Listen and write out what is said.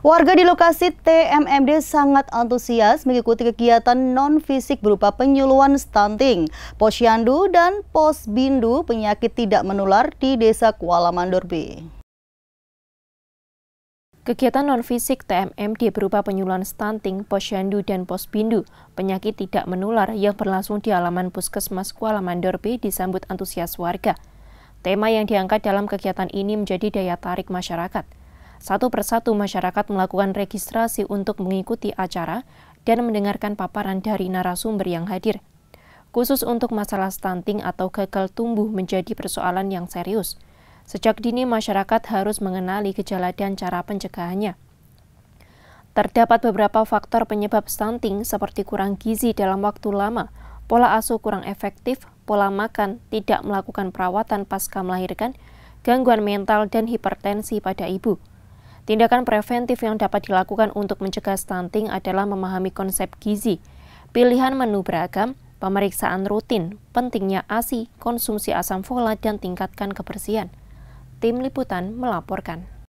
Warga di lokasi TMMD sangat antusias mengikuti kegiatan non-fisik berupa penyuluhan stunting, posyandu, dan posbindu penyakit tidak menular di Desa Kuala Mandor B. Kegiatan non-fisik TMMD berupa penyuluhan stunting, posyandu, dan posbindu, penyakit tidak menular yang berlangsung di halaman puskesmas Kuala Mandor B disambut antusias warga. Tema yang diangkat dalam kegiatan ini menjadi daya tarik masyarakat – satu persatu masyarakat melakukan registrasi untuk mengikuti acara dan mendengarkan paparan dari narasumber yang hadir. Khusus untuk masalah stunting atau gagal tumbuh menjadi persoalan yang serius. Sejak dini masyarakat harus mengenali gejala dan cara pencegahannya. Terdapat beberapa faktor penyebab stunting seperti kurang gizi dalam waktu lama, pola asuh kurang efektif, pola makan, tidak melakukan perawatan pasca melahirkan, gangguan mental dan hipertensi pada ibu. Tindakan preventif yang dapat dilakukan untuk mencegah stunting adalah memahami konsep gizi, pilihan menu beragam, pemeriksaan rutin, pentingnya ASI, konsumsi asam folat, dan tingkatkan kebersihan. Tim Liputan melaporkan.